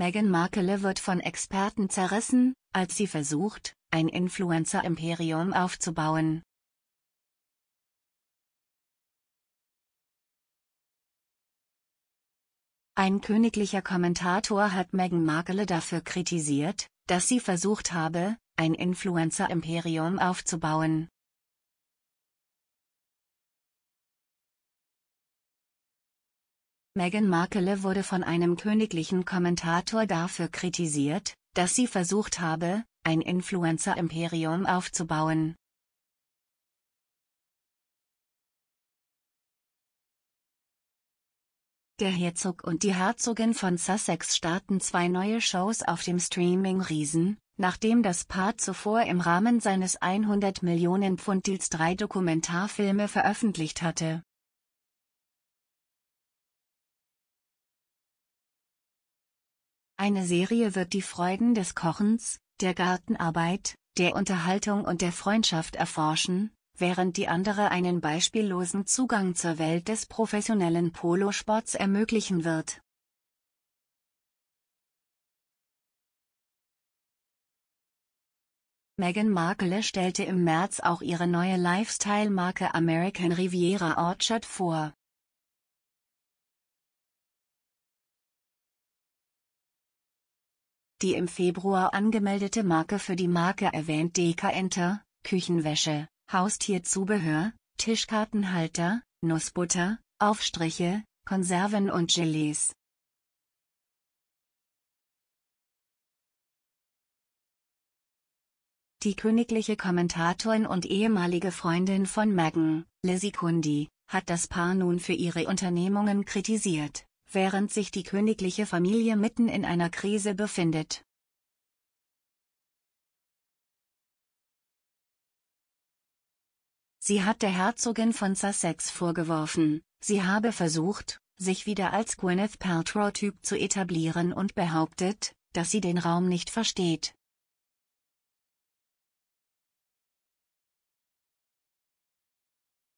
Meghan Markle wird von Experten zerrissen, als sie versucht, ein Influencer-Imperium aufzubauen. Ein königlicher Kommentator hat Meghan Markle dafür kritisiert, dass sie versucht habe, ein Influencer-Imperium aufzubauen. Meghan Markle wurde von einem königlichen Kommentator dafür kritisiert, dass sie versucht habe, ein Influencer-Imperium aufzubauen. Der Herzog und die Herzogin von Sussex starten zwei neue Shows auf dem Streaming-Riesen, nachdem das Paar zuvor im Rahmen seines 100 Millionen Pfund Deals drei Dokumentarfilme veröffentlicht hatte. Eine Serie wird die Freuden des Kochens, der Gartenarbeit, der Unterhaltung und der Freundschaft erforschen, während die andere einen beispiellosen Zugang zur Welt des professionellen Polosports ermöglichen wird. Meghan Markle stellte im März auch ihre neue Lifestyle-Marke American Riviera Orchard vor. Die im Februar angemeldete Marke für die Marke erwähnt Enter, Küchenwäsche, Haustierzubehör, Tischkartenhalter, Nussbutter, Aufstriche, Konserven und Gelees. Die königliche Kommentatorin und ehemalige Freundin von Megan, Lizzie Kundi, hat das Paar nun für ihre Unternehmungen kritisiert während sich die königliche Familie mitten in einer Krise befindet. Sie hat der Herzogin von Sussex vorgeworfen, sie habe versucht, sich wieder als Gwyneth Paltrow-Typ zu etablieren und behauptet, dass sie den Raum nicht versteht.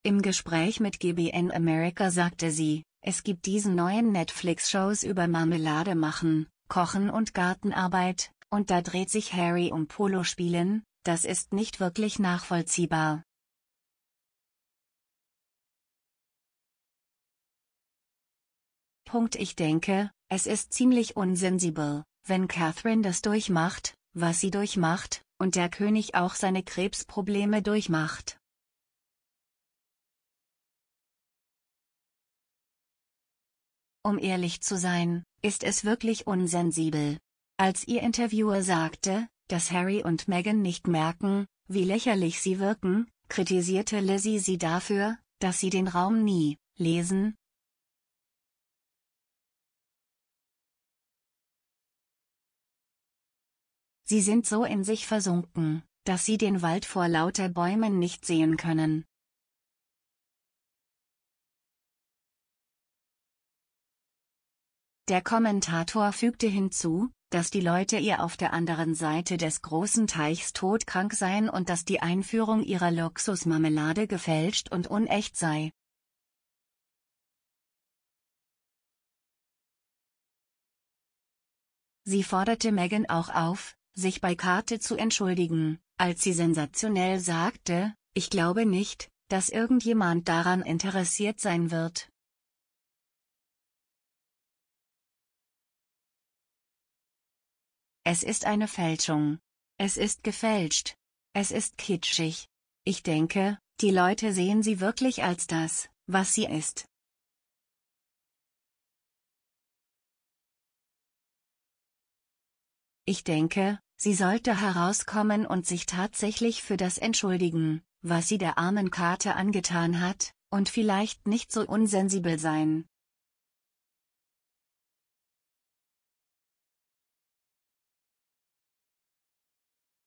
Im Gespräch mit GBN America sagte sie, es gibt diesen neuen Netflix-Shows über Marmelade machen, Kochen und Gartenarbeit, und da dreht sich Harry um Polo spielen, das ist nicht wirklich nachvollziehbar. Punkt Ich denke, es ist ziemlich unsensibel, wenn Catherine das durchmacht, was sie durchmacht, und der König auch seine Krebsprobleme durchmacht. Um ehrlich zu sein, ist es wirklich unsensibel. Als ihr Interviewer sagte, dass Harry und Meghan nicht merken, wie lächerlich sie wirken, kritisierte Lizzie sie dafür, dass sie den Raum nie lesen, Sie sind so in sich versunken, dass sie den Wald vor lauter Bäumen nicht sehen können. Der Kommentator fügte hinzu, dass die Leute ihr auf der anderen Seite des großen Teichs todkrank seien und dass die Einführung ihrer Luxusmarmelade gefälscht und unecht sei. Sie forderte Megan auch auf, sich bei Karte zu entschuldigen, als sie sensationell sagte, ich glaube nicht, dass irgendjemand daran interessiert sein wird, Es ist eine Fälschung. Es ist gefälscht. Es ist kitschig. Ich denke, die Leute sehen sie wirklich als das, was sie ist. Ich denke, sie sollte herauskommen und sich tatsächlich für das entschuldigen, was sie der armen Karte angetan hat, und vielleicht nicht so unsensibel sein.